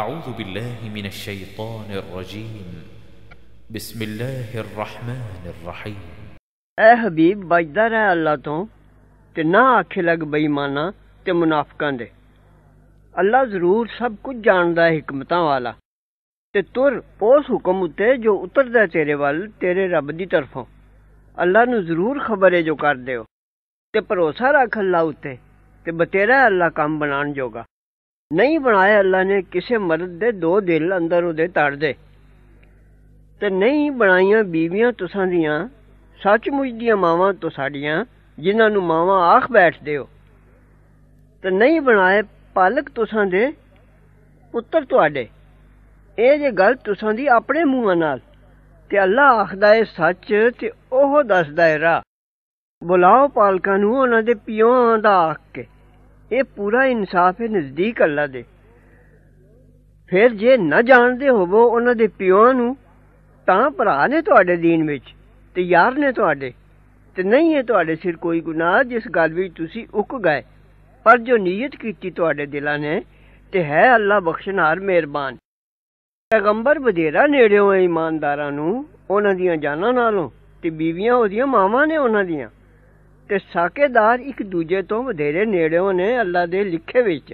أعوذ بالله من الشيطان الرجيم بسم الله الرحمن الرحيم اے حبیب بجدار ہے اللہ تو تے نہ آکھے لگ بے تے منافقاں دے اللہ ضرور سب کچھ جاندا ہے حکمتاں والا تے تر اس حکم اتے جو اتر دے تیرے وال تیرے رب دی طرفوں اللہ نو ضرور خبر ہے جو کر دیو تے بھروسہ رکھ اللہ اتے تے بتیرا اللہ کام بنان جوگا ਨਹੀਂ ਬਣਾਇਆ ਅੱਲਾ ਨੇ ਕਿਸੇ ਮਰਦ ਦੇ ਦੋ ਦਿਲ ਅੰਦਰ ਉਹਦੇ ਤੜ ਦੇ ਤੇ ਨਹੀਂ ਬਣਾਈਆਂ ਬੀਵੀਆਂ ਤੁਸਾਂ ਦੀਆਂ ਸੱਚਮੁੱਚ ਦੀਆਂ ਮਾਵਾਂ ਤੋਂ ਸਾਡੀਆਂ ਜਿਨ੍ਹਾਂ ਨੂੰ ਮਾਵਾਂ ਆਖ ਬੈਠਦੇ ਹੋ ਤੇ ਨਹੀਂ ਬਣਾਏ ਪਾਲਕ ਤੁਸਾਂ ਦੇ ਪੁੱਤਰ ਤੁਹਾਡੇ ਇਹ ਜੇ ਗੱਲ ਤੁਸਾਂ ਦੀ ਆਪਣੇ ਮੂੰਹਾਂ ਨਾਲ ਤੇ ਅੱਲਾ ਆਖਦਾ ਏ ਸੱਚ ਤੇ ਉਹ ਦੱਸਦਾ ਏ ਰਾਹ ਬੁਲਾਓ ਪਾਲਕਾਂ ਨੂੰ ਉਹਨਾਂ ਦੇ ਪਿਓਾਂ ਦਾ ਆਖ ਕੇ ਇਹ ਪੂਰਾ ਇਨਸਾਫ ਹੈ ਨਜ਼ਦੀਕ ਅੱਲਾ ਦੇ ਫਿਰ ਜੇ ਨਾ ਜਾਣਦੇ ਹੋਵੋ ਉਹਨਾਂ ਦੇ ਪਿਓ ਨੂੰ ਤਾਂ ਭਰਾ ਨੇ ਤੁਹਾਡੇ دین ਵਿੱਚ ਤੇ ਯਾਰ ਨੇ ਤੁਹਾਡੇ ਤੇ ਨਹੀਂ ਹੈ ਤੁਹਾਡੇ ਸਿਰ ਕੋਈ ਗੁਨਾਹ ਜਿਸ ਗੱਲ ਵਿੱਚ ਤੁਸੀਂ ਉੱਕ ਗਏ ਪਰ ਜੋ ਨੀਅਤ ਕੀਤੀ ਤੁਹਾਡੇ ਦਿਲਾਂ ਨੇ ਤੇ ਹੈ ਅੱਲਾ ਬਖਸ਼ਨਾਰ ਮਿਹਰਬਾਨ ਪੈਗੰਬਰ ਨੇੜੇ ਨੇੜਿਓਂ ਇਮਾਨਦਾਰਾਂ ਨੂੰ ਉਹਨਾਂ ਦੀਆਂ ਜਾਨਾਂ ਨਾਲੋਂ ਤੇ ਬੀਵੀਆਂ ਉਹਦੀਆਂ ਮਾਵਾਂ ਨੇ ਉਹਨਾਂ ਦੀਆਂ ਤੇ ਸਾਕੇਦਾਰ ਇੱਕ ਦੂਜੇ ਤੋਂ ਵਧੇਰੇ ਨੇੜਿਓਂ ਨੇ ਅੱਲਾ ਦੇ ਲਿਖੇ ਵਿੱਚ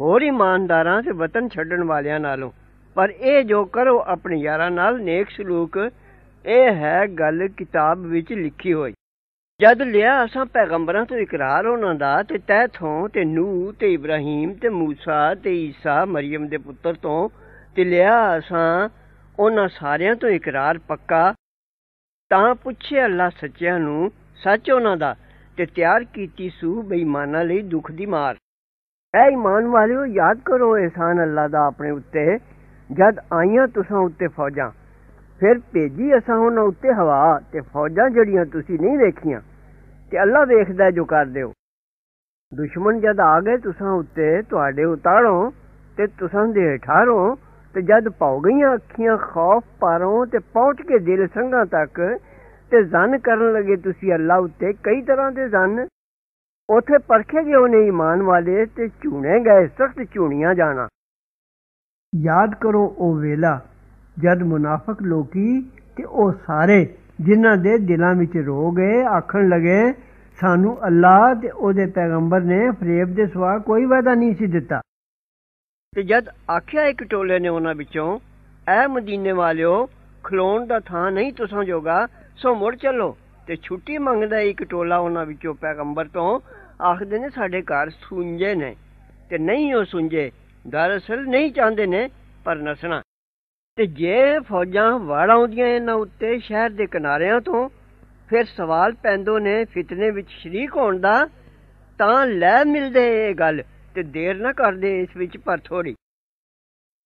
ਹੋਰ ਇਮਾਨਦਾਰਾਂ ਤੇ ਵਤਨ ਛੱਡਣ ਵਾਲਿਆਂ ਨਾਲੋਂ ਪਰ ਇਹ ਜੋ ਕਰੋ ਆਪਣੇ ਯਾਰਾਂ ਨਾਲ ਨੇਕ ਸਲੂਕ ਇਹ ਹੈ ਗੱਲ ਕਿਤਾਬ ਵਿੱਚ ਲਿਖੀ ਹੋਈ ਜਦ ਲਿਆ ਅਸਾਂ ਪੈਗੰਬਰਾਂ ਤੋਂ ਇਕਰਾਰ ਉਹਨਾਂ ਦਾ ਤੇ ਤੈ ਤੋਂ ਤੇ ਨੂ ਤੇ ਇਬਰਾਹੀਮ ਤੇ موسی ਤੇ ਈਸਾ ਮਰੀਮ ਦੇ ਪੁੱਤਰ ਤੋਂ ਤੇ ਲਿਆ ਅਸਾਂ ਉਹਨਾਂ ਸਾਰਿਆਂ ਤੋਂ ਇਕਰਾਰ ਪੱਕਾ ਤਾਂ ਪੁੱਛੇ ਅੱਲਾ ਸੱਚਿਆਂ ਨੂੰ ਸੱਚ ਉਹਨਾਂ ਦਾ ਤੇ ਤਿਆਰ ਕੀਤੀ ਸੂ ਬੇਈਮਾਨਾਂ ਲਈ ਦੁੱਖ ਦੀ ਮਾਰ ਐ ਇਮਾਨ ਵਾਲਿਓ ਯਾਦ ਕਰੋ ਇਹਸਾਨ ਅੱਲਾ ਦਾ ਆਪਣੇ ਉੱਤੇ ਜਦ ਆਈਆਂ ਤੁਸਾਂ ਉੱਤੇ ਫੌਜਾਂ ਫਿਰ ਭੇਜੀ ਅਸਾਂ ਉਹਨਾਂ ਉੱਤੇ ਹਵਾ ਤੇ ਫੌਜਾਂ ਜਿਹੜੀਆਂ ਤੁਸੀਂ ਨਹੀਂ ਦੇਖੀਆਂ ਤੇ ਅੱਲਾ ਵੇਖਦਾ ਜੋ ਕਰਦੇ ਹੋ ਦੁਸ਼ਮਣ ਜਦ ਆ ਗਏ ਤੁਸਾਂ ਉੱਤੇ ਤੁਹਾਡੇ ਉਤਾਰੋ ਤੇ ਤੁਸਾਂ ਦੇ ਠਾਰੋ ਤੇ ਜਦ ਪਾਉ ਗਈਆਂ ਅੱਖੀਆਂ ਖੌਫ ਪਰੋਂ ਤੇ ਪਹੁੰਚ ਕੇ ਦਿਲ ਸੰਘਾਂ ਤੱਕ ਤੇ ਜ਼ਨ ਕਰਨ ਲੱਗੇ ਤੁਸੀਂ ਅੱਲਾ ਉੱਤੇ ਕਈ ਤਰ੍ਹਾਂ ਦੇ ਜ਼ਨ ਉਥੇ ਪਰਖੇ ਗਏ ਉਹਨੇ ਈਮਾਨ ਵਾਲੇ ਤੇ ਝੂਣੇ ਗਏ ਸਖਤ ਚੂਣੀਆਂ ਜਾਣਾ ਯਾਦ ਕਰੋ ਉਹ ਵੇਲਾ ਜਦ ਮੁਨਾਫਕ ਲੋਕੀ ਤੇ ਉਹ ਸਾਰੇ ਜਿਨ੍ਹਾਂ ਦੇ ਦਿਲਾਂ ਵਿੱਚ ਰੋਗ ਹੈ ਆਖਣ ਲਗੇ ਸਾਨੂੰ ਅੱਲਾ ਤੇ ਉਹਦੇ ਪੈਗੰਬਰ ਨੇ ਫਰੇਬ ਦੇ ਸਵਾ ਕੋਈ ਵਾਦਾ ਨਹੀਂ ਸੀ ਦਿੱਤਾ ਤੇ ਜਦ ਆਖਿਆ ਇੱਕ ਟੋਲੇ ਨੇ ਉਹਨਾਂ ਵਿੱਚੋਂ ਐ ਮਦੀਨੇ ਵਾਲਿਓ ਖਲੋਣ ਦਾ ਥਾਂ ਨਹੀਂ ਤੁਸਾਂ ਜੋਗਾ ਸੋ ਮੁੜ ਚੱਲੋ ਤੇ ਛੁੱਟੀ ਮੰਗਦਾ ਇੱਕ ਟੋਲਾ ਉਹਨਾਂ ਵਿੱਚੋਂ ਪੈਗੰਬਰ ਤੋਂ ਆਖਦੇ ਨੇ ਸਾਡੇ ਘਰ ਸੁੰਜੇ ਨੇ ਤੇ ਨਹੀਂ ਉਹ ਸੁੰਜੇ ਦਰਅਸਲ ਨਹੀਂ ਚਾਹੁੰਦੇ ਨੇ ਪਰ ਨਸਣਾ ਤੇ ਜੇ ਫੌਜਾਂ ਵੜ ਆਉਂਦੀਆਂ ਇਹਨਾਂ ਉੱਤੇ ਸ਼ਹਿਰ ਦੇ ਕਿਨਾਰਿਆਂ ਤੋਂ ਫਿਰ ਸਵਾਲ ਪੈਂਦੋ ਨੇ ਫਿਤਨੇ ਵਿੱਚ ਸ਼ਰੀਕ ਹੋਣ ਦਾ ਤਾਂ ਲੈ ਮਿਲਦੇ ਇਹ ਗੱਲ ਤੇ ਦੇਰ ਨਾ ਕਰਦੇ ਇਸ ਵਿੱਚ ਪਰ ਥੋੜੀ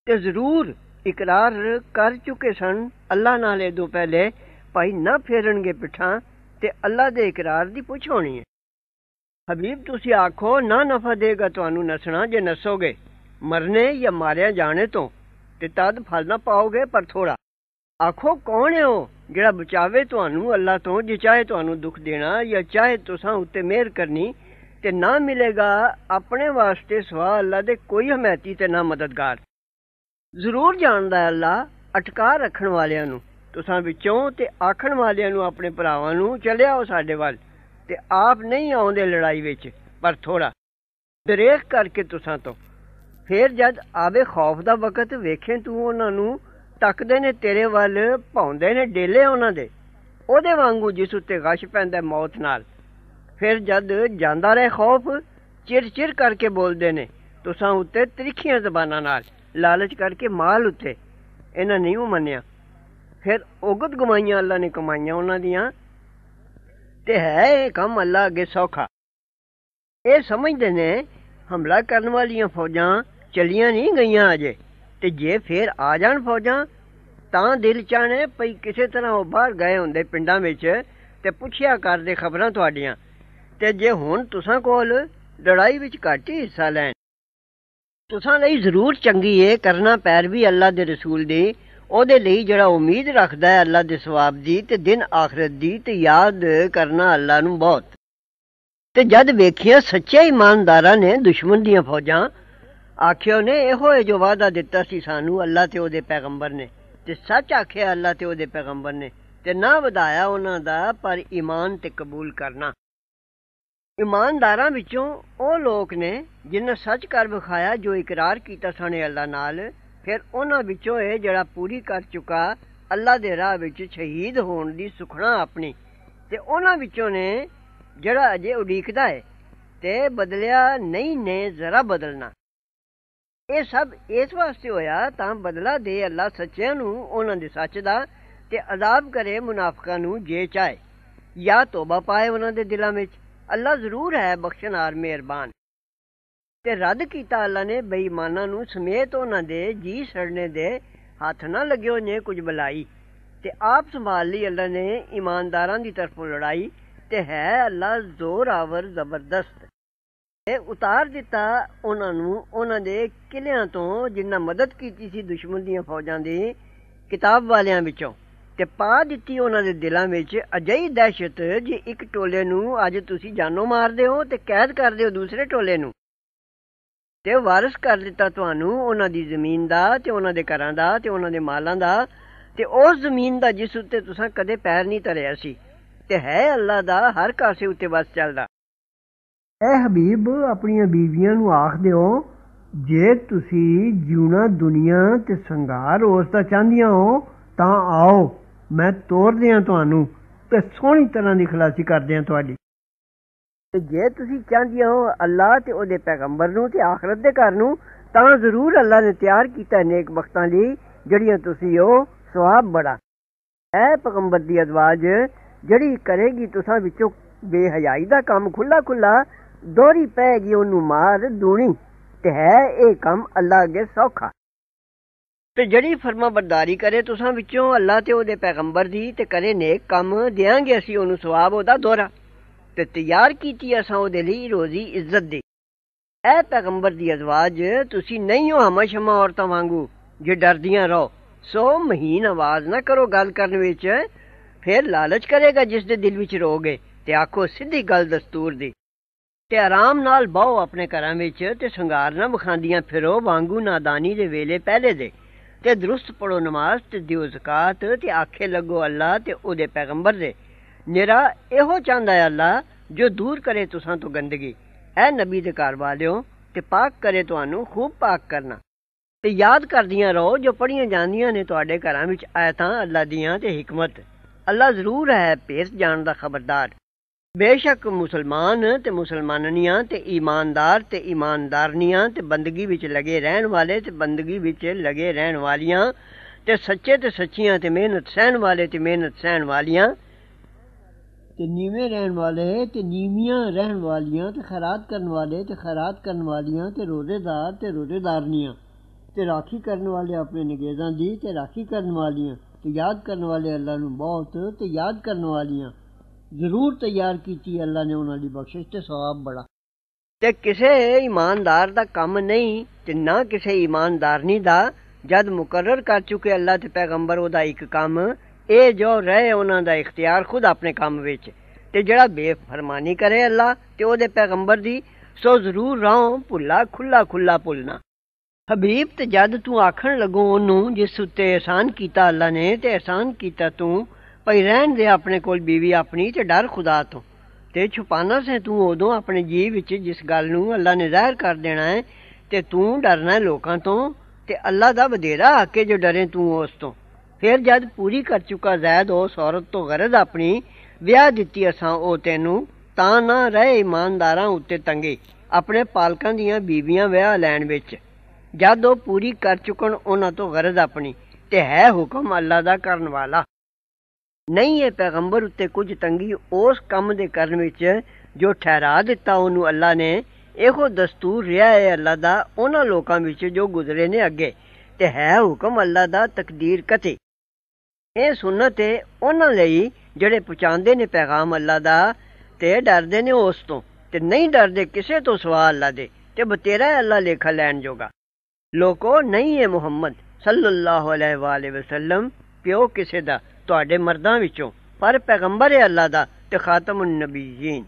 ਤੇ ਜ਼ਰੂਰ ਇਕਰਾਰ ਕਰ ਚੁੱਕੇ ਸਨ ਅੱਲਾ ਨਾਲੇ ਦੋ ਪਹਿਲੇ ਭਾਈ ਨਾ ਫੇਰਣਗੇ ਪਿੱਠਾਂ ਤੇ ਅੱਲਾ ਦੇ ਇਕਰਾਰ ਦੀ ਪੁੱਛ ਹੋਣੀ ਹੈ ਹਬੀਬ ਤੁਸੀਂ ਆਖੋ ਨਾ ਨਫਾ ਦੇਗਾ ਤੁਹਾਨੂੰ ਨਸਣਾ ਜੇ ਨਸੋਗੇ ਮਰਨੇ ਜਾਂ ਮਾਰਿਆ ਜਾਣੇ ਤੋਂ ਤੇ ਤਦ ਫਲ ਨਾ ਪਾਓਗੇ ਪਰ ਥੋੜਾ ਆਖੋ ਕੌਣ ਹੋ ਜਿਹੜਾ ਬਚਾਵੇ ਤੁਹਾਨੂੰ ਅੱਲਾ ਤੋਂ ਜੇ ਚਾਹੇ ਤੁਹਾਨੂੰ ਦੁੱਖ ਦੇਣਾ ਜਾਂ ਚਾਹੇ ਤੁਸਾਂ ਉੱਤੇ ਮਿਹਰ ਕਰਨੀ ਤੇ ਨਾ ਮਿਲੇਗਾ ਆਪਣੇ ਵਾਸਤੇ ਸਵਾ ਅੱਲਾ ਦੇ ਕੋਈ ਹਮਾਇਤੀ ਤੇ ਨਾ ਮਦਦਗਾਰ ਜ਼ਰੂਰ ਜਾਣਦਾ ਹੈ ਅੱਲਾ ਅਟਕਾ ਰੱਖਣ ਵਾਲਿਆਂ ਨੂੰ ਤੁਸਾਂ ਵਿੱਚੋਂ ਤੇ ਆਖਣ ਵਾਲਿਆਂ ਨੂੰ ਆਪਣੇ ਭਰਾਵਾਂ ਨੂੰ ਚੱਲਿਆ ਉਹ ਸਾਡੇ ਵੱਲ ਤੇ ਆਪ ਨਹੀਂ ਆਉਂਦੇ ਲੜਾਈ ਵਿੱਚ ਪਰ ਥੋੜਾ ਦਰੇਖ ਕਰਕੇ ਤੁਸਾਂ ਤੋਂ ਫੇਰ ਜਦ ਆਵੇ ਖੌਫ ਦਾ ਵਕਤ ਵੇਖੇ ਤੂੰ ਉਹਨਾਂ ਨੂੰ ਤੱਕਦੇ ਨੇ ਤੇਰੇ ਵੱਲ ਭੌਂਦੇ ਨੇ ਡੇਲੇ ਉਹਨਾਂ ਦੇ ਉਹਦੇ ਵਾਂਗੂ ਜਿਸ ਉੱਤੇ ਗਸ਼ ਪੈਂਦਾ ਮੌਤ ਨਾਲ ਫਿਰ ਜਦ ਜਾਂਦਾ ਰਹੇ ਖੌਫ ਚਿਰ ਚਿਰ ਕਰਕੇ ਬੋਲਦੇ ਨੇ ਤੁਸਾਂ ਉੱਤੇ ਤਰੀਖੀਆਂ ਜ਼ਬਾਨਾਂ ਨਾਲ ਲਾਲਚ ਕਰਕੇ ਮਾਲ ਉੱਤੇ ਇਹਨਾਂ ਨਹੀਂ ਮੰਨਿਆ ਫਿਰ ਉਗਤ ਗਮਾਈਆਂ ਅੱਲਾ ਨੇ ਕਮਾਈਆਂ ਉਹਨਾਂ ਦੀਆਂ ਤੇ ਹੈ ਇਹ ਕੰਮ ਅੱਲਾ ਅੱਗੇ ਸੌਖਾ ਇਹ ਸਮਝਦੇ ਨੇ ਹਮਲਾ ਕਰਨ ਵਾਲੀਆਂ ਫੌਜਾਂ ਚਲੀਆਂ ਨਹੀਂ ਗਈਆਂ ਅਜੇ ਤੇ ਜੇ ਫੇਰ ਆ ਜਾਣ ਫੌਜਾਂ ਤਾਂ ਦਿਲ ਚਾਣੇ ਪਈ ਕਿਸੇ ਤਰ੍ਹਾਂ ਉਹ ਬਾਹਰ ਗਏ ਹੁੰਦੇ ਪਿੰਡਾਂ ਵਿੱਚ ਤੇ ਪੁੱਛਿਆ ਕਰਦੇ ਖਬਰਾਂ ਤੁਹਾਡੀਆਂ ਤੇ ਜੇ ਹੁਣ ਤੁਸਾਂ ਕੋਲ ਲੜਾਈ ਵਿੱਚ ਘੱਟ ਹਿੱਸਾ ਲੈਣ ਤੁਸਾਂ ਲਈ ਜ਼ਰੂਰ ਚੰਗੀ ਏ ਕਰਨਾ ਪੈਰ ਵੀ ਅੱਲਾ ਦੇ ਰਸੂਲ ਦੀ ਉਹਦੇ ਲਈ ਜਿਹੜਾ ਉਮੀਦ ਰੱਖਦਾ ਹੈ ਅੱਲਾ ਦੇ ਸਵਾਬ ਦੀ ਤੇ ਦਿਨ ਆਖਰਤ ਦੀ ਤੇ ਯਾਦ ਕਰਨਾ ਅੱਲਾ ਨੂੰ ਬਹੁਤ ਤੇ ਜਦ ਵੇਖਿਆ ਸੱਚੇ ਇਮਾਨਦਾਰਾਂ ਨੇ ਦੁਸ਼ਮਣ ਦੀਆਂ ਫੌਜਾਂ ਆਖਿਓ ਨੇ ਇਹੋ ਜੋ ਵਾਦਾ ਦਿੱਤਾ ਸੀ ਸਾਨੂੰ ਅੱਲਾ ਤੇ ਉਹਦੇ ਪੈਗੰਬਰ ਨੇ ਤੇ ਸੱਚ ਆਖਿਆ ਅੱਲਾ ਤੇ ਉਹਦੇ ਪੈਗੰਬਰ ਨੇ ਤੇ ਨਾ ਵਧਾਇਆ ਉਹਨਾਂ ਦਾ ਪਰ ਇਮਾਨ ਤੇ ਕਬੂਲ ਕਰਨਾ ਇਮਾਨਦਾਰਾਂ ਵਿੱਚੋਂ ਉਹ ਲੋਕ ਨੇ ਜਿਨ੍ਹਾਂ ਸੱਚ ਕਰ ਵਿਖਾਇਆ ਜੋ ਇਕਰਾਰ ਕੀਤਾ ਸਣੇ ਅੱਲਾ ਨਾਲ ਫਿਰ ਉਹਨਾਂ ਵਿੱਚੋਂ ਇਹ ਜਿਹੜਾ ਪੂਰੀ ਕਰ ਚੁੱਕਾ ਅੱਲਾ ਦੇ ਰਾਹ ਵਿੱਚ ਸ਼ਹੀਦ ਹੋਣ ਦੀ ਸੁਖਣਾ ਆਪਣੀ ਤੇ ਉਹਨਾਂ ਵਿੱਚੋਂ ਨੇ ਜਿਹੜਾ ਅਜੇ ਉਡੀਕਦਾ ਹੈ ਤੇ ਬਦਲਿਆ ਨਹੀਂ ਨੇ ਜ਼ਰਾ ਬਦਲਣਾ ਇਹ ਸਭ ਇਸ ਵਾਸਤੇ ਹੋਇਆ ਤਾਂ ਬਦਲਾ ਦੇ ਅੱਲਾ ਸੱਚਿਆਂ ਨੂੰ ਉਹਨਾਂ ਦੇ ਸੱਚ ਦਾ ਤੇ ਅਜ਼ਾਬ ਕਰੇ ਮੁਨਾਫਕਾਂ ਨੂੰ ਜੇ ਚਾਹੇ ਜਾਂ ਤੋਬਾ ਪਾਏ ਉਹਨਾਂ ਦੇ ਦਿਲਾਂ ਵਿੱਚ ਅੱਲਾ ਜ਼ਰੂਰ ਹੈ ਬਖਸ਼ਨਾਰ ਮਿਹਰਬਾਨ ਤੇ ਰੱਦ ਕੀਤਾ ਅੱਲਾ ਨੇ ਬੇਈਮਾਨਾਂ ਨੂੰ ਸਮੇਤ ਉਹਨਾਂ ਦੇ ਜੀ ਸੜਨੇ ਦੇ ਹੱਥ ਨਾ ਲੱਗਿਓ ਨੇ ਕੁਝ ਬਲਾਈ ਤੇ ਆਪ ਸੰਭਾਲ ਲਈ ਅੱਲਾ ਨੇ ਇਮਾਨਦਾਰਾਂ ਦੀ ਤਰਫੋਂ ਲੜਾਈ ਤੇ ਹੈ ਅੱਲਾ ਜ਼ੋਰਾਵਰ ਜ਼ਬਰਦਸਤ ਇਹ ਉਤਾਰ ਦਿੱਤਾ ਉਹਨਾਂ ਨੂੰ ਉਹਨਾਂ ਦੇ ਕਿਲਿਆਂ ਤੋਂ ਜਿੰਨਾ ਮਦਦ ਕੀਤੀ ਸੀ ਦੁਸ਼ਮਣ ਦੀਆਂ ਫੌਜਾਂ ਦੀ ਕਿਤਾਬ ਵਾਲਿਆਂ ਵਿੱਚੋਂ ਤੇ ਪਾ ਦਿੱਤੀ ਉਹਨਾਂ ਦੇ ਦਿਲਾਂ ਵਿੱਚ ਅਜਈ ਦਹਿਸ਼ਤ ਜੀ ਇੱਕ ਟੋਲੇ ਨੂੰ ਅੱਜ ਤੁਸੀਂ ਜਾਨੋਂ ਮਾਰਦੇ ਹੋ ਤੇ ਕੈਦ ਕਰਦੇ ਹੋ ਦੂਸਰੇ ਟੋਲੇ ਨੂੰ ਤੇ ਵਾਰਿਸ ਕਰ ਦਿੱਤਾ ਤੁਹਾਨੂੰ ਉਹਨਾਂ ਦੀ ਜ਼ਮੀਨ ਦਾ ਤੇ ਉਹਨਾਂ ਦੇ ਘਰਾਂ ਦਾ ਤੇ ਉਹਨਾਂ ਦੇ ਮਾਲਾਂ ਦਾ ਤੇ ਉਸ ਜ਼ਮੀਨ ਦਾ ਜਿਸ ਉੱਤੇ ਤੁਸੀਂ ਕਦੇ ਪੈਰ ਨਹੀਂ ਧਰਿਆ ਸੀ ਤੇ ਹੈ ਅੱਲਾ ਦਾ ਹਰ ਕਾਸੇ ਉੱਤੇ ਵਸ ਚੱਲਦਾ ਐ ਹਬੀਬ ਆਪਣੀਆਂ ਬੀਵੀਆਂ ਨੂੰ ਆਖਦੇ ਹੋ ਜੇ ਤੁਸੀਂ ਜੂਣਾ ਦੁਨੀਆ ਤੇ ਸੰਗਾਰ ਉਸ ਦਾ ਚਾਹੁੰਦੀਆਂ ਹੋ ਤਾਂ ਆਓ ਮੈਂ ਤੋਰ ਦਿਆਂ ਤੁਹਾਨੂੰ ਤੇ ਸੋਹਣੀ ਤਰ੍ਹਾਂ ਦੀ ਖਲਾਸੀ ਕਰ ਦਿਆਂ ਤੁਹਾਡੀ ਜੇ ਤੁਸੀਂ ਚਾਹਦੇ ਹੋ ਅੱਲਾਹ ਤੇ ਉਹਦੇ ਪੈਗੰਬਰ ਨੂੰ ਤੇ ਆਖਰਤ ਦੇ ਘਰ ਨੂੰ ਤਾਂ ਜ਼ਰੂਰ ਅੱਲਾਹ ਨੇ ਤਿਆਰ ਕੀਤਾ ਨੇਕ ਬਖਤਾਂ ਲਈ ਜਿਹੜੀਆਂ ਤੁਸੀਂ ਉਹ ਸਵਾਬ ਬੜਾ ਐ ਪੈਗੰਬਰ ਦੀ ਅਦਵਾਜ ਜਿਹੜੀ ਕਰੇਗੀ ਤੁਸਾਂ ਵਿੱਚੋਂ ਬੇਹਯਾਈ ਦਾ ਕੰਮ ਖੁੱਲਾ ਖੁੱਲਾ ਦੋਰੀ ਪੈਗੀ ਉਹਨੂੰ ਮਾਰ ਦੂਣੀ ਤੇ ਹੈ ਇਹ ਕੰਮ ਅੱਲਾਹ ਅਗੇ ਸੌਖਾ ਤੇ ਜਿਹੜੀ ਫਰਮਾਬਰਦਾਰੀ ਕਰੇ ਤੁਸਾਂ ਵਿੱਚੋਂ ਅੱਲਾਹ ਤੇ ਉਹਦੇ ਪੈਗੰਬਰ ਦੀ ਤੇ ਕਰੇ ਨੇਕ ਕੰਮ ਦੇਾਂਗੇ ਅਸੀਂ ਉਹਨੂੰ ਸਵਾਬ ਉਹਦਾ ਦੋਰਾ ਤੇ ਤਿਆਰ ਕੀਤੀ ਅਸਾਂ ਉਹਦੇ ਲਈ ਰੋਜ਼ੀ ਇੱਜ਼ਤ ਦੀ ਐ ਪੈਗੰਬਰ ਦੀ ਅਜ਼ਵਾਜ ਤੁਸੀਂ ਨਹੀਂ ਹੋ ਹਮਸ਼ਮਾ ਔਰਤਾਂ ਵਾਂਗੂ ਜੇ ਡਰਦੀਆਂ ਰਹੋ ਸੋ ਮਹੀਨ ਆਵਾਜ਼ ਨਾ ਕਰੋ ਗੱਲ ਕਰਨ ਵਿੱਚ ਫਿਰ ਲਾਲਚ ਕਰੇਗਾ ਜਿਸ ਦੇ ਦਿਲ ਵਿੱਚ ਰੋਗੇ ਤੇ ਆਖੋ ਸਿੱਧੀ ਗੱਲ ਦਸਤੂਰ ਦੀ ਤੇ ਆਰਾਮ ਨਾਲ ਬਹੁ ਆਪਣੇ ਘਰਾਂ ਵਿੱਚ ਤੇ ਸ਼ਿੰਗਾਰ ਨਾ ਬਖਾਂਦੀਆਂ ਫਿਰੋ ਵਾਂਗੂ ਨਾਦਾਨੀ ਦੇ ਵੇਲੇ ਪਹਿਲੇ ਦੇ ਤੇ ਦਰੁਸਤ ਪੜੋ ਨਮਾਜ਼ ਤੇ ਦਿਓ ਜ਼ਕਾਤ ਤੇ ਆਖੇ ਲੱਗੋ ਅੱਲਾ ਤੇ ਉਹਦੇ ਪੈਗੰਬਰ ਦੇ ਮੇਰਾ ਇਹੋ ਚਾਹੁੰਦਾ ਹੈ ਅੱਲਾ ਜੋ ਦੂਰ ਕਰੇ ਤੁਸਾਂ ਤੋਂ ਗੰਦਗੀ ਐ ਨਬੀ ਦੇ ਘਰ ਵਾਲਿਓ ਤੇ ਪਾਕ ਕਰੇ ਤੁਹਾਨੂੰ ਖੂਬ ਪਾਕ ਕਰਨਾ ਤੇ ਯਾਦ ਕਰਦੀਆਂ ਰਹੋ ਜੋ ਪੜੀਆਂ ਜਾਂਦੀਆਂ ਨੇ ਤੁਹਾਡੇ ਘਰਾਂ ਵਿੱਚ ਆਇਤਾਂ ਅੱਲਾ ਦੀਆਂ ਤੇ ਹਕਮਤ ਅੱਲਾ ਜ਼ਰੂਰ ਹੈ ਪੇਸ ਜਾਣ ਦਾ ਖਬਰਦਾਰ ਬੇਸ਼ੱਕ ਮੁਸਲਮਾਨ ਤੇ ਮੁਸਲਮਾਨਨੀਆਂ ਤੇ ਈਮਾਨਦਾਰ ਤੇ ਈਮਾਨਦਾਰਨੀਆਂ ਤੇ ਬੰਦਗੀ ਵਿੱਚ ਲਗੇ ਰਹਿਣ ਵਾਲੇ ਤੇ ਬੰਦਗੀ ਵਿੱਚ ਲਗੇ ਰਹਿਣ ਵਾਲੀਆਂ ਤੇ ਸੱਚੇ ਤੇ ਸੱਚੀਆਂ ਤੇ ਮਿਹਨਤ ਸਹਿਣ ਵਾਲੇ ਤੇ ਮਿਹਨਤ ਸਹਿਣ ਵਾਲੀਆਂ تے نیویں رہن والے ہے تے نیمیاں رہن والیاں تے خیرات کرن والے تے خیرات کرن والیاں تے روزے دار تے روزے دارنیاں تے راکھی کرن والے اپنے نگیزاں دی تے راکھی کرن والیاں تے یاد کرن والے اللہ نو بہت تے یاد کرن والیاں ضرور تیار کیتی اللہ نے انہاں دی بخشش تے ثواب بڑا تے کسے ایماندار دا کم نہیں تے نہ کسے ایماندارنی دا جد مقرر کر چکے اللہ تے پیغمبر او دا ایک کام ਇਹ ਜੋ ਰਹੇ ਉਹਨਾਂ ਦਾ ਇਖਤਿਆਰ ਖੁਦ ਆਪਣੇ ਕੰਮ ਵਿੱਚ ਤੇ ਜਿਹੜਾ ਬੇਫਰਮਾਨੀ ਕਰੇ ਅੱਲਾ ਤੇ ਉਹਦੇ ਪੈਗੰਬਰ ਦੀ ਸੋ ਜ਼ਰੂਰ ਰਾਹ ਭੁੱਲਾ ਖੁੱਲਾ ਖੁੱਲਾ ਭੁੱਲਣਾ ਹਬੀਬ ਤੇ ਜਦ ਤੂੰ ਆਖਣ ਲੱਗੋ ਉਹਨੂੰ ਜਿਸ ਉਤੇ ਇਹਸਾਨ ਕੀਤਾ ਅੱਲਾ ਨੇ ਤੇ ਇਹਸਾਨ ਕੀਤਾ ਤੂੰ ਭਈ ਰਹਿਣ ਦੇ ਆਪਣੇ ਕੋਲ ਬੀਵੀ ਆਪਣੀ ਤੇ ਡਰ ਖੁਦਾ ਤੋਂ ਤੇ ਛੁਪਾਣਾ ਸੇ ਤੂੰ ਉਦੋਂ ਆਪਣੇ ਜੀ ਵਿੱਚ ਜਿਸ ਗੱਲ ਨੂੰ ਅੱਲਾ ਨੇ ਜ਼ਾਹਿਰ ਕਰ ਦੇਣਾ ਹੈ ਤੇ ਤੂੰ ਡਰਨਾ ਲੋਕਾਂ ਤੋਂ ਤੇ ਅੱਲਾ ਦਾ ਵਧੇਰਾ ਆ ਕੇ ਜੋ ਡਰੇ ਤੂੰ ਉਸ ਤੋਂ ਫਿਰ ਜਦ ਪੂਰੀ ਕਰ ਚੁੱਕਾ ਜ਼ੈਦ ਉਸ ਔਰਤ ਤੋਂ ਗਰਜ਼ ਆਪਣੀ ਵਿਆਹ ਦਿੱਤੀ ਅਸਾਂ ਉਹ ਤੈਨੂੰ ਤਾਂ ਨਾ ਰਹੇ ਇਮਾਨਦਾਰਾਂ ਉੱਤੇ ਤੰਗੇ ਆਪਣੇ ਪਾਲਕਾਂ ਦੀਆਂ ਬੀਵੀਆਂ ਵਿਆਹ ਲੈਣ ਵਿੱਚ ਜਦ ਉਹ ਪੂਰੀ ਕਰ ਚੁੱਕਣ ਉਹਨਾਂ ਤੋਂ ਗਰਜ਼ ਆਪਣੀ ਤੇ ਹੈ ਹੁਕਮ ਅੱਲਾ ਦਾ ਕਰਨ ਵਾਲਾ ਨਹੀਂ ਇਹ ਪੈਗੰਬਰ ਉੱਤੇ ਕੁਝ ਤੰਗੀ ਉਸ ਕੰਮ ਦੇ ਕਰਨ ਵਿੱਚ ਜੋ ਠਹਿਰਾ ਦਿੱਤਾ ਉਹਨੂੰ ਅੱਲਾ ਨੇ ਇਹੋ ਦਸਤੂਰ ਰਿਹਾ ਹੈ ਅੱਲਾ ਦਾ ਉਹਨਾਂ ਲੋਕਾਂ ਵਿੱਚ ਜੋ ਗੁਜ਼ਰੇ ਨੇ ਅੱਗੇ ਤੇ ਹੈ ਹੁਕਮ ਅੱਲਾ ਦਾ ਤਕਦੀਰ ਕਤੇ ਇਹ ਸੁਨਤ ਹੈ ਉਹਨਾਂ ਲਈ ਜਿਹੜੇ ਪਹੁੰਚਾਉਂਦੇ ਨੇ ਪੈਗਾਮ ਅੱਲਾ ਦਾ ਤੇ ਡਰਦੇ ਨੇ ਉਸ ਤੋਂ ਤੇ ਨਹੀਂ ਡਰਦੇ ਕਿਸੇ ਤੋਂ ਸਵਾਲ ਅੱਲਾ ਦੇ ਤੇ ਬਤੇਰਾ ਹੈ ਅੱਲਾ ਲੇਖਾ ਲੈਣ ਜੋਗਾ ਲੋਕੋ ਨਹੀਂ ਹੈ ਮੁਹੰਮਦ ਸੱਲੱਲਾਹੁ ਅਲੈਹ ਵਾਲੇ ਵਸੱਲਮ ਪਿਓ ਕਿਸੇ ਦਾ ਤੁਹਾਡੇ ਮਰਦਾਂ ਵਿੱਚੋਂ ਪਰ ਪੈਗੰਬਰ ਹੈ ਅੱਲਾ ਦਾ ਤੇ ਖਾਤਮੁਨ ਨਬੀਯਿਨ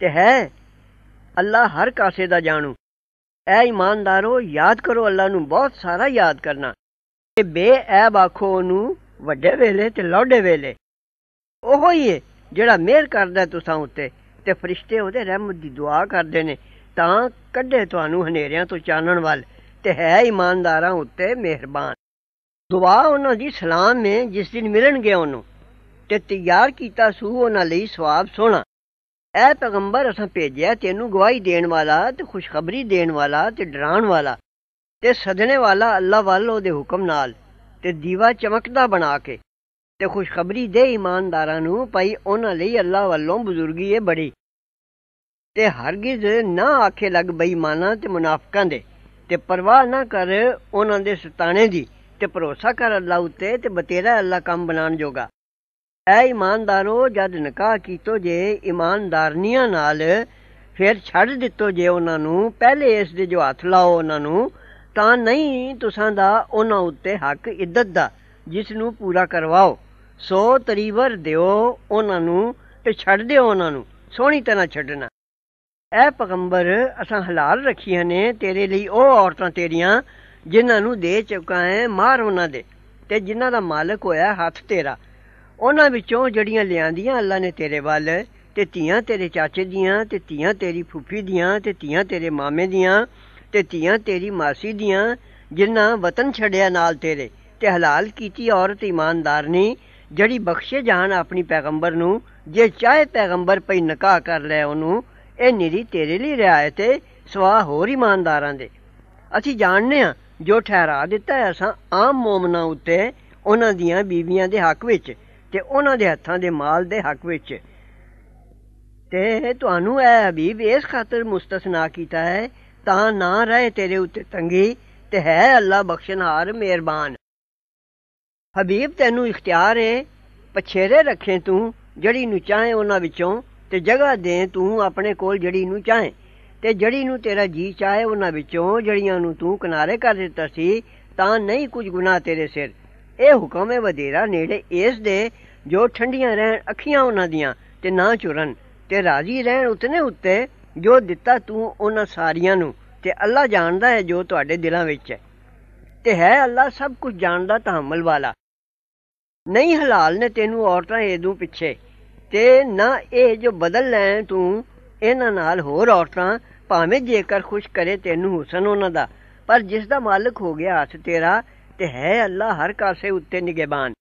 ਤੇ ਹੈ ਅੱਲਾ ਹਰ ਕਾਸੇ ਦਾ ਜਾਣੂ ਐ ਇਮਾਨਦਾਰੋ ਯਾਦ ਕਰੋ ਅੱਲਾ ਨੂੰ ਬਹੁਤ ਸਾਰਾ ਯਾਦ ਕਰਨਾ ਤੇ ਬੇਐਬ ਆਖੋ ਨੂੰ ਵੱਡੇ ਵੇਲੇ ਤੇ ਲੋੜੇ ਵੇਲੇ ਉਹੋ ਹੀ ਹੈ ਜਿਹੜਾ ਮਿਹਰ ਕਰਦਾ ਤੁਸਾਂ ਉੱਤੇ ਤੇ ਫਰਿਸ਼ਤੇ ਉਹਦੇ ਰਹਿਮਤ ਦੀ ਦੁਆ ਕਰਦੇ ਨੇ ਤਾਂ ਕੱਢੇ ਤੁਹਾਨੂੰ ਹਨੇਰਿਆਂ ਤੋਂ ਚਾਨਣ ਵੱਲ ਤੇ ਹੈ ਇਮਾਨਦਾਰਾਂ ਉੱਤੇ ਮਿਹਰਬਾਨ ਦੁਆ ਉਹਨਾਂ ਦੀ ਸਲਾਮ ਹੈ ਜਿਸ ਦਿਨ ਮਿਲਣਗੇ ਉਹਨੂੰ ਤੇ ਤਿਆਰ ਕੀਤਾ ਸੂ ਉਹਨਾਂ ਲਈ ਸਵਾਬ ਸੋਣਾ ਐ ਪੈਗੰਬਰ ਅਸਾਂ ਭੇਜਿਆ ਤੈਨੂੰ ਗਵਾਹੀ ਦੇਣ ਵਾਲਾ ਤੇ ਖੁਸ਼ਖਬਰੀ ਦੇਣ ਵਾਲਾ ਤੇ ਡਰਾਉਣ ਵਾਲਾ ਤੇ ਸਦਣੇ ਵਾਲਾ ਅੱਲਾ ਵੱਲ ਉਹਦੇ ਹੁਕਮ ਨਾਲ ਤੇ ਦੀਵਾ ਚਮਕਦਾ ਬਣਾ ਕੇ ਤੇ ਖੁਸ਼ਖਬਰੀ ਦੇ ਇਮਾਨਦਾਰਾਂ ਨੂੰ ਭਾਈ ਉਹਨਾਂ ਲਈ ਅੱਲਾ ਵੱਲੋਂ ਬਜ਼ੁਰਗੀ ਏ ਬੜੀ ਤੇ ਹਰਗਿਜ਼ ਨਾ ਆਖੇ ਲੱਗ ਬੇਈਮਾਨਾਂ ਤੇ ਮੁਨਾਫਕਾਂ ਦੇ ਤੇ ਪਰਵਾਹ ਨਾ ਕਰ ਉਹਨਾਂ ਦੇ ਸਤਾਣੇ ਦੀ ਤੇ ਭਰੋਸਾ ਕਰ ਅੱਲਾ ਉਤੇ ਤੇ ਬਤੇਰਾ ਅੱਲਾ ਕੰਮ ਬਣਾਉਣ ਜੋਗਾ ਐ ਇਮਾਨਦਾਰੋ ਜਦ ਨਿਕਾਹ ਕੀਤੋ ਜੇ ਇਮਾਨਦਾਰਨੀਆਂ ਨਾਲ ਫਿਰ ਛੱਡ ਦਿੱਤੋ ਜੇ ਉਹਨਾਂ ਨੂੰ ਪਹਿਲੇ ਇਸ ਦੇ ਜੋ ਹੱਥ ਲਾਓ ਉਹਨਾਂ ਨੂੰ ਤਾਂ ਨਹੀਂ ਤੁਸਾਂ ਦਾ ਉਹਨਾਂ ਉੱਤੇ ਹੱਕ ਇੱਦਤ ਦਾ ਜਿਸ ਨੂੰ ਪੂਰਾ ਕਰਵਾਓ ਸੋ ਤਰੀਵਰ ਦਿਓ ਉਹਨਾਂ ਨੂੰ ਤੇ ਛੱਡ ਦਿਓ ਉਹਨਾਂ ਨੂੰ ਸੋਹਣੀ ਤਰ੍ਹਾਂ ਛੱਡਣਾ ਐ ਪਗੰਬਰ ਅਸਾਂ ਹਲਾਲ ਰੱਖੀਆਂ ਨੇ ਤੇਰੇ ਲਈ ਉਹ ਔਰਤਾਂ ਤੇਰੀਆਂ ਜਿਨ੍ਹਾਂ ਨੂੰ ਦੇ ਚੁੱਕਾ ਹੈ ਮਾਰ ਉਹਨਾਂ ਦੇ ਤੇ ਜਿਨ੍ਹਾਂ ਦਾ ਮਾਲਕ ਹੋਇਆ ਹੱਥ ਤੇਰਾ ਉਹਨਾਂ ਵਿੱਚੋਂ ਜੜੀਆਂ ਲਿਆਂਦੀਆਂ ਅੱਲਾ ਨੇ ਤੇਰੇ ਵੱਲ ਤੇ ਧੀਆਂ ਤੇਰੇ ਚਾਚੇ ਦੀਆਂ ਤੇ ਧੀਆਂ ਤੇਰੀ ਫੁੱਫੀ ਦੀਆਂ ਤੇ ਧੀਆਂ ਤੇਰੇ ਮਾਮੇ ਦੀਆਂ ਤੇ ਧੀਆਂ ਤੇਰੀ ਮਾਸੀ ਦੀਆਂ ਜਿਨ੍ਹਾਂ ਵਤਨ ਛੱਡਿਆ ਨਾਲ ਤੇਰੇ ਤੇ ਹਲਾਲ ਕੀਤੀ ਔਰਤ ਇਮਾਨਦਾਰ ਨਹੀਂ ਜਿਹੜੀ ਬਖਸ਼ੇ ਜਾਣ ਆਪਣੀ ਪੈਗੰਬਰ ਨੂੰ ਜੇ ਚਾਹੇ ਪੈਗੰਬਰ ਪਈ ਨਕਾਹ ਕਰ ਲੈ ਉਹਨੂੰ ਇਹ ਨਿਰੀ ਤੇਰੇ ਲਈ ਰਿਆਇਤ ਹੈ ਸਵਾ ਹੋਰ ਇਮਾਨਦਾਰਾਂ ਦੇ ਅਸੀਂ ਜਾਣਨੇ ਆ ਜੋ ਠਹਿਰਾ ਦਿੱਤਾ ਹੈ ਅਸਾਂ ਆਮ ਮੂਮਨਾ ਉੱਤੇ ਉਹਨਾਂ ਦੀਆਂ ਬੀਵੀਆਂ ਦੇ ਹੱਕ ਵਿੱਚ ਤੇ ਉਹਨਾਂ ਦੇ ਹੱਥਾਂ ਦੇ ਮਾਲ ਦੇ ਹੱਕ ਵਿੱਚ ਤੇ ਤੁਹਾਨੂੰ ਇਹ ਹਬੀਬ ਇਸ ਖਾਤਰ ਮੁਸਤਸਨਾ ਕੀਤਾ ਹੈ ਤਾਂ ਨਾ ਰਹੇ ਤੇਰੇ ਉੱਤੇ ਤੰਗੀ ਤੇ ਹੈ ਅੱਲਾ ਬਖਸ਼ਣਹਾਰ ਮਿਹਰਬਾਨ ਹਬੀਬ ਤੈਨੂੰ ਇਖਤਿਆਰ ਏ ਪਛੇਰੇ ਰੱਖੇ ਤੂੰ ਜਿਹੜੀ ਨੂੰ ਚਾਹੇ ਉਹਨਾਂ ਵਿੱਚੋਂ ਤੇ ਜਗ੍ਹਾ ਦੇ ਤੂੰ ਆਪਣੇ ਕੋਲ ਜਿਹੜੀ ਨੂੰ ਚਾਹੇ ਤੇ ਜਿਹੜੀ ਨੂੰ ਤੇਰਾ ਜੀ ਚਾਹੇ ਉਹਨਾਂ ਵਿੱਚੋਂ ਜੜੀਆਂ ਨੂੰ ਤੂੰ ਕਿਨਾਰੇ ਕਰ ਦਿੱਤਾ ਸੀ ਤਾਂ ਨਹੀਂ ਕੁਝ ਗੁਨਾਹ ਤੇਰੇ ਸਿਰ ਇਹ ਹੁਕਮ ਹੈ ਵਦੇਰਾ ਨੇੜੇ ਇਸ ਦੇ ਜੋ ਠੰਡੀਆਂ ਰਹਿਣ ਅੱਖੀਆਂ ਉਹਨਾਂ ਦੀਆਂ ਤੇ ਨਾ ਚੁਰਨ ਤੇ ਰਾਜ਼ੀ ਰਹਿਣ ਉਤਨੇ ਉੱਤੇ ਜੋ ਦਿੱਤਾ ਤੂੰ ਉਹਨਾਂ ਸਾਰਿਆਂ ਨੂੰ ਤੇ ਅੱਲਾ ਜਾਣਦਾ ਹੈ ਜੋ ਤੁਹਾਡੇ ਦਿਲਾਂ ਵਿੱਚ ਹੈ ਤੇ ਹੈ ਅੱਲਾ ਸਭ ਕੁਝ ਜਾਣਦਾ ਤਹਮਲ ਵਾਲਾ ਨਹੀਂ ਹਲਾਲ ਨੇ ਤੈਨੂੰ ਔਰਤਾਂ ਦੂ ਪਿੱਛੇ ਤੇ ਨਾ ਇਹ ਜੋ ਬਦਲ ਲੈ ਤੂੰ ਇਹਨਾਂ ਨਾਲ ਹੋਰ ਔਰਤਾਂ ਭਾਵੇਂ ਜੇਕਰ ਖੁਸ਼ ਕਰੇ ਤੈਨੂੰ ਹੁਸਨ ਉਹਨਾਂ ਦਾ ਪਰ ਜਿਸ ਦਾ ਮਾਲਕ ਹੋ ਗਿਆ ਹੱਥ ਤੇਰਾ ਤੇ ਹੈ ਅੱਲਾ ਹਰ ਕਾਸੇ ਉੱਤੇ ਨਿਗਹਿਬਾਨ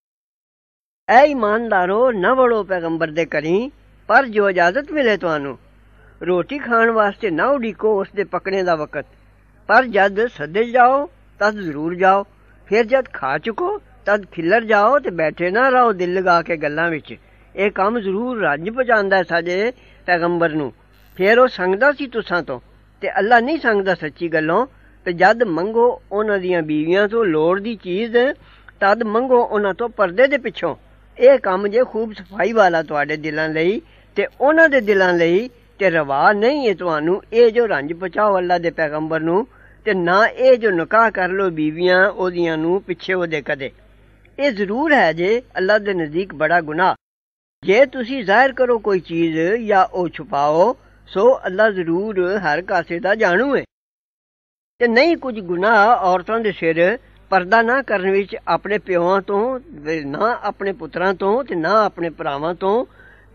ਐ ਇਮਾਨਦਾਰੋ ਨਾ ਵੜੋ ਪੈਗੰਬਰ ਦੇ ਕਰੀ ਪਰ ਜੋ ਇਜਾਜ਼ਤ ਮਿਲੇ ਤੁਹਾਨੂੰ ਰੋਟੀ ਖਾਣ ਵਾਸਤੇ ਨਾ ਉਡੀਕੋ ਉਸ ਦੇ ਪਕਣੇ ਦਾ ਵਕਤ ਪਰ ਜਦ ਸੱਦੇ ਜਾਓ ਤਦ ਜ਼ਰੂਰ ਜਾਓ ਫਿਰ ਜਦ ਖਾ ਚੁਕੋ ਤਦ ਖਿੱਲਰ ਜਾਓ ਤੇ ਬੈਠੇ ਨਾ ਰਹੋ ਦਿਲ ਲਗਾ ਕੇ ਗੱਲਾਂ ਵਿੱਚ ਇਹ ਕੰਮ ਜ਼ਰੂਰ ਰੱਜ ਪਜਾਂਦਾ ਸਾਡੇ ਪੈਗੰਬਰ ਨੂੰ ਫਿਰ ਉਹ ਸੰਗਦਾ ਸੀ ਤੁਸਾਂ ਤੋਂ ਤੇ ਅੱਲਾ ਨਹੀਂ ਸੰਗਦਾ ਸੱਚੀ ਗੱਲੋਂ ਤੇ ਜਦ ਮੰਗੋ ਉਹਨਾਂ ਦੀਆਂ ਬੀਵੀਆਂ ਤੋਂ ਲੋੜ ਦੀ ਚੀਜ਼ ਤਦ ਮੰਗੋ ਉਹਨਾਂ ਤੋਂ ਪਰਦੇ ਦੇ ਪਿੱਛੋਂ ਇਹ ਕੰਮ ਜੇ ਖੂਬ ਸਫਾਈ ਵਾਲਾ ਤੁਹਾਡੇ ਦਿਲਾਂ ਲਈ ਤੇ ਉਹਨਾਂ ਦੇ ਦਿਲਾਂ ਲਈ ਤੇ ਰਵਾ ਨਹੀਂ ਹੈ ਤੁਹਾਨੂੰ ਇਹ ਜੋ ਰੰਜ ਪਚਾਓ ਅੱਲਾ ਦੇ ਪੈਗੰਬਰ ਨੂੰ ਤੇ ਨਾ ਇਹ ਜੋ ਨਿਕਾਹ ਕਰ ਲੋ ਬੀਵੀਆਂ ਉਹਦੀਆਂ ਨੂੰ ਪਿੱਛੇ ਉਹਦੇ ਕਦੇ ਇਹ ਜ਼ਰੂਰ ਹੈ ਜੇ ਅੱਲਾ ਦੇ ਨਜ਼ਦੀਕ ਬੜਾ ਗੁਨਾਹ ਜੇ ਤੁਸੀਂ ਜ਼ਾਹਿਰ ਕਰੋ ਕੋਈ ਚੀਜ਼ ਜਾਂ ਉਹ ਛੁਪਾਓ ਸੋ ਅੱਲਾ ਜ਼ਰੂਰ ਹਰ ਕਾਸੇ ਦਾ ਜਾਣੂ ਹੈ ਤੇ ਨਹੀਂ ਕੁਝ ਗੁਨਾਹ ਔਰਤਾਂ ਦੇ ਸਿਰ ਪਰਦਾ ਨਾ ਕਰਨ ਵਿੱਚ ਆਪਣੇ ਪਿਓਾਂ ਤੋਂ ਨਾ ਆਪਣੇ ਪੁੱਤਰਾਂ ਤੋਂ ਤੇ ਨਾ ਆਪਣੇ ਭਰਾਵਾਂ ਤੋਂ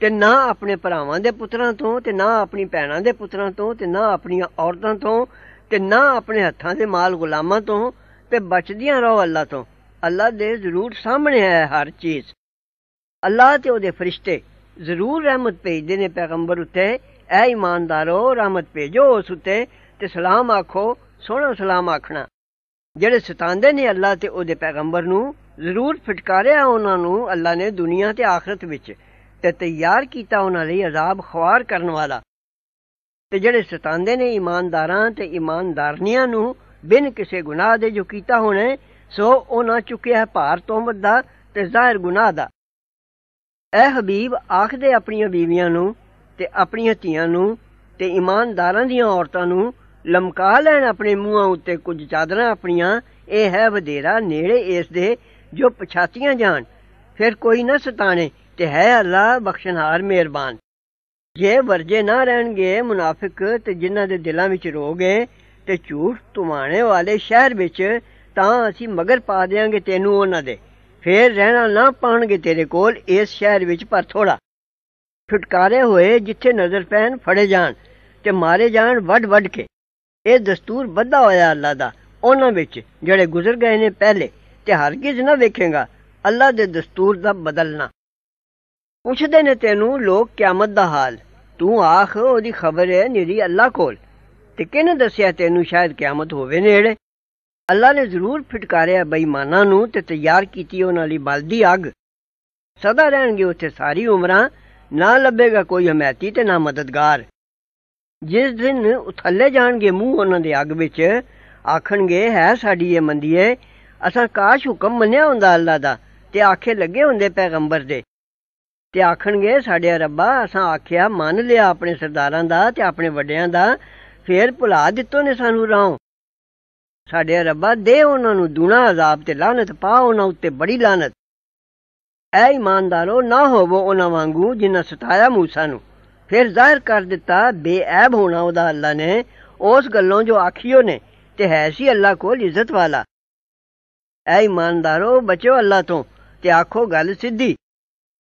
ਤੇ ਨਾ ਆਪਣੇ ਭਰਾਵਾਂ ਦੇ ਪੁੱਤਰਾਂ ਤੋਂ ਤੇ ਨਾ ਆਪਣੀ ਭੈਣਾਂ ਦੇ ਪੁੱਤਰਾਂ ਤੋਂ ਤੇ ਨਾ ਆਪਣੀਆਂ ਔਰਤਾਂ ਤੋਂ ਤੇ ਨਾ ਆਪਣੇ ਹੱਥਾਂ ਦੇ ਮਾਲ ਗੁਲਾਮਾਂ ਤੋਂ ਤੇ ਬਚਦੀਆਂ ਰਹੋ ਅੱਲਾ ਤੋਂ ਅੱਲਾ ਦੇ ਜ਼ਰੂਰ ਸਾਹਮਣੇ ਹੈ ਹਰ ਚੀਜ਼ ਅੱਲਾ ਤੇ ਉਹਦੇ ਫਰਿਸ਼ਤੇ ਜ਼ਰੂਰ ਰਹਿਮਤ ਭੇਜਦੇ ਨੇ ਪੈਗੰਬਰ ਉੱਤੇ ਐ ਇਮਾਨਦਾਰੋ ਰਹਿਮਤ ਭੇਜੋ ਉਸ ਉੱਤੇ ਤੇ ਸਲਾਮ ਆਖੋ ਸੋਹਣਾ ਸਲਾਮ ਆਖਣਾ ਜਿਹੜੇ ਸਤਾਉਂਦੇ ਨੇ ਅੱਲਾ ਤੇ ਉਹਦੇ ਪੈਗੰਬਰ ਨੂੰ ਜ਼ਰੂਰ ਫਟਕਾਰਿਆ ਉਹਨਾਂ ਨੂੰ ਅੱਲਾ ਨੇ ਦੁਨੀਆ ਤੇ ਆਖਰਤ ਵਿੱਚ ਤੇ ਤਿਆਰ ਕੀਤਾ ਉਹਨਾਂ ਲਈ ਅਜ਼ਾਬ ਖਵਾਰ ਕਰਨ ਵਾਲਾ ਤੇ ਜਿਹੜੇ ਸਤਾਉਂਦੇ ਨੇ ਇਮਾਨਦਾਰਾਂ ਤੇ ਇਮਾਨਦਾਰਨੀਆਂ ਨੂੰ ਬਿਨ ਕਿਸੇ ਗੁਨਾਹ ਦੇ ਜੋ ਕੀਤਾ ਹੋਣਾ ਸੋ ਉਹਨਾਂ ਚੁੱਕਿਆ ਹੈ ਭਾਰ ਤੋਂ ਦਾ ਤੇ ਜ਼ਾਹਿਰ ਗੁਨਾਹ ਦਾ ਐ ਹਬੀਬ ਆਖਦੇ ਆਪਣੀਆਂ ਬੀਵੀਆਂ ਨੂੰ ਤੇ ਆਪਣੀਆਂ ਧੀਆਂ ਨੂੰ ਤੇ ਇਮਾਨਦਾਰਾਂ ਦੀਆਂ ਔਰਤਾਂ ਨੂੰ ਲਮਕਾ ਲੈਣ ਆਪਣੇ ਮੂੰਹਾਂ ਉੱਤੇ ਕੁਝ ਚਾਦਰਾਂ ਆਪਣੀਆਂ ਇਹ ਹੈ ਵਧੇਰਾ ਨੇੜੇ ਇਸ ਦੇ ਜੋ ਪਛਾਤੀਆਂ ਜਾਣ ਫਿਰ ਕੋਈ ਨਾ ਸਤਾਣੇ ਤੇ ਹੈ ਅੱਲਾ ਬਖਸ਼ਨਹਾਰ ਮਿਹਰਬਾਨ ਜੇ ਵਰਜੇ ਨਾ ਰਹਿਣਗੇ ਮੁਨਾਫਿਕ ਤੇ ਜਿਨ੍ਹਾਂ ਦੇ ਦਿਲਾਂ ਵਿੱਚ ਰੋਗ ਹੈ ਤੇ ਝੂਠ ਤੁਮਾਣੇ ਵਾਲੇ ਸ਼ਹਿਰ ਵਿੱਚ ਤਾਂ ਅਸੀਂ ਮਗਰ ਪਾ ਦੇਾਂਗੇ ਤੈਨੂੰ ਉਹਨਾਂ ਦੇ ਫੇਰ ਰਹਿਣਾ ਨਾ ਪਾਣਗੇ ਤੇਰੇ ਕੋਲ ਇਸ ਸ਼ਹਿਰ ਵਿੱਚ ਪਰ ਥੋੜਾ ਛੁਟਕਾਰੇ ਹੋਏ ਜਿੱਥੇ ਨਜ਼ਰ ਪੈਣ ਫੜੇ ਜਾਣ ਤੇ ਮਾਰੇ ਜਾਣ ਵੱਡ ਵੱਡ ਕੇ ਇਹ ਦਸਤੂਰ ਬੱਧਾ ਹੋਇਆ ਅੱਲਾ ਦਾ ਉਹਨਾਂ ਵਿੱਚ ਜਿਹੜੇ ਗੁਜ਼ਰ ਗਏ ਨੇ ਪਹਿਲੇ ਤੇ ਹਰ ਕਿਸ ਨਾ ਵੇਖੇਗਾ ਅੱਲਾ ਦੇ ਦਸਤੂਰ ਦਾ ਬਦਲਣਾ ਪੁੱਛਦੇ ਨੇ ਤੈਨੂੰ ਲੋਕ ਕਿਆਮਤ ਦਾ ਹਾਲ ਤੂੰ ਆਖ ਉਹਦੀ ਖਬਰ ਹੈ ਨੀਰੀ ਅੱਲਾ ਕੋਲ ਤੇ ਕਿਹਨੇ ਦੱਸਿਆ ਤੈਨੂੰ ਸ਼ਾਇਦ ਕਿਆਮਤ ਹੋਵੇ ਨੇੜੇ ਅੱਲਾ ਨੇ ਜ਼ਰੂਰ ਫਟਕਾਰਿਆ ਬੇਈਮਾਨਾਂ ਨੂੰ ਤੇ ਤਿਆਰ ਕੀਤੀ ਉਹਨਾਂ ਲਈ ਬਲਦੀ ਅੱਗ ਸਦਾ ਰਹਿਣਗੇ ਉੱਥੇ ਸਾਰੀ ਉਮਰਾਂ ਨਾ ਲੱਭੇਗਾ ਕੋਈ ਹਮਾਇਤੀ ਤੇ ਨਾ ਮਦਦਗਾਰ ਜਿਸ ਦਿਨ ਉਥੱਲੇ ਜਾਣਗੇ ਮੂੰਹ ਉਹਨਾਂ ਦੇ ਅੱਗ ਵਿੱਚ ਆਖਣਗੇ ਹੈ ਸਾਡੀ ਇਹ ਮੰਦੀਏ ਅਸਾਂ ਕਾਸ਼ ਹੁਕਮ ਮੰਨਿਆ ਹੁੰਦਾ ਅੱਲਾ ਦਾ ਤੇ ਆਖੇ ਲੱਗੇ ਹੁੰਦੇ ਪੈਗੰਬਰ ਦੇ ਤੇ ਆਖਣਗੇ ਸਾਡੇ ਰੱਬਾ ਅਸਾਂ ਆਖਿਆ ਮੰਨ ਲਿਆ ਆਪਣੇ ਸਰਦਾਰਾਂ ਦਾ ਤੇ ਆਪਣੇ ਵੱਡਿਆਂ ਦਾ ਫੇਰ ਭੁਲਾ ਦਿੱਤੋ ਨੇ ਸਾਨੂੰ ਰਾਹ ਸਾਡੇ ਰੱਬਾ ਦੇ ਉਹਨਾਂ ਨੂੰ ਦੁਨਾ ਅਜ਼ਾਬ ਤੇ ਲਾਨਤ ਪਾ ਉਹਨਾਂ ਉੱਤੇ ਬੜੀ ਲਾਨਤ ਐ ਇਮਾਨਦਾਰੋ ਨਾ ਹੋਵੋ ਉਹਨਾਂ ਵਾਂਗੂ ਜਿਨ੍ਹਾਂ ਸਤਾਇਆ موسی ਨੂੰ ਫਿਰ ਜ਼ਾਹਿਰ ਕਰ ਦਿੱਤਾ ਬੇਅਬ ਹੋਣਾ ਉਹਦਾ ਅੱਲਾ ਨੇ ਉਸ ਗੱਲੋਂ ਜੋ ਆਖੀਓ ਨੇ ਤੇ ਹੈ ਸੀ ਅੱਲਾ ਕੋਲ ਇੱਜ਼ਤ ਵਾਲਾ ਐ ਇਮਾਨਦਾਰੋ ਬਚੋ ਅੱਲਾ ਤੋਂ ਤੇ ਆਖੋ ਗੱਲ ਸਿੱਧੀ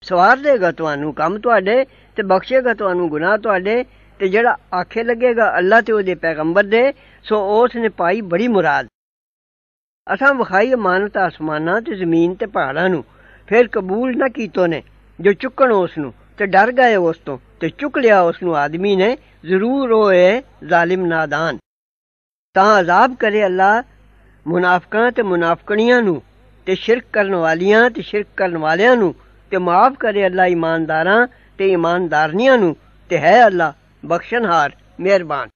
ਸਵਾਰ ਦੇਗਾ ਤੁਹਾਨੂੰ ਕੰਮ ਤੁਹਾਡੇ ਤੇ ਬਖਸ਼ੇਗਾ ਤੁਹਾਨੂੰ ਗੁਨਾਹ ਤੁਹਾਡੇ ਤੇ ਜਿਹੜਾ ਆਖੇ ਲੱਗੇਗਾ ਅੱਲਾ ਤੇ ਉਹਦੇ ਪੈਗੰਬਰ ਦੇ ਸੋ ਉਸ ਨੇ ਪਾਈ ਬੜੀ ਮੁਰਾਦ ਅਸਾਂ ਵਿਖਾਈ ਅਮਾਨਤ ਆਸਮਾਨਾਂ ਤੇ ਜ਼ਮੀਨ ਤੇ ਪਹਾੜਾਂ ਨੂੰ ਫਿਰ ਕਬੂਲ ਨਾ ਕੀਤੋ ਨੇ ਜੋ ਚੁੱਕਣ ਉਸ ਨੂੰ ਤੇ ਡਰ ਗਏ ਉਸ ਤੋਂ ਤੇ ਚੁੱਕ ਲਿਆ ਉਸ ਨੂੰ ਆਦਮੀ ਨੇ ਜ਼ਰੂਰ ਹੋਏ ਜ਼ਾਲਿਮ ਨਾਦਾਨ ਤਾਂ ਅਜ਼ਾਬ ਕਰੇ ਅੱਲਾ ਮੁਨਾਫਕਾਂ ਤੇ ਮੁਨਾਫਕਣੀਆਂ ਨੂੰ ਤੇ ਸ਼ਿਰਕ ਕਰਨ ਵਾਲੀਆਂ ਤੇ ਸ਼ਿਰਕ ਕਰਨ ਵਾਲਿਆਂ ਨੂੰ ਤੇ ਮਾਫ ਕਰੇ ਅੱਲਾ ਇਮਾਨਦਾਰਾਂ ਤੇ ਇਮਾਨਦਾਰਨੀਆਂ ਨੂੰ ਤੇ ਹੈ ਅੱਲਾ ਬਖਸ਼ਣਹਾਰ ਮਿਹਰਬਾਨ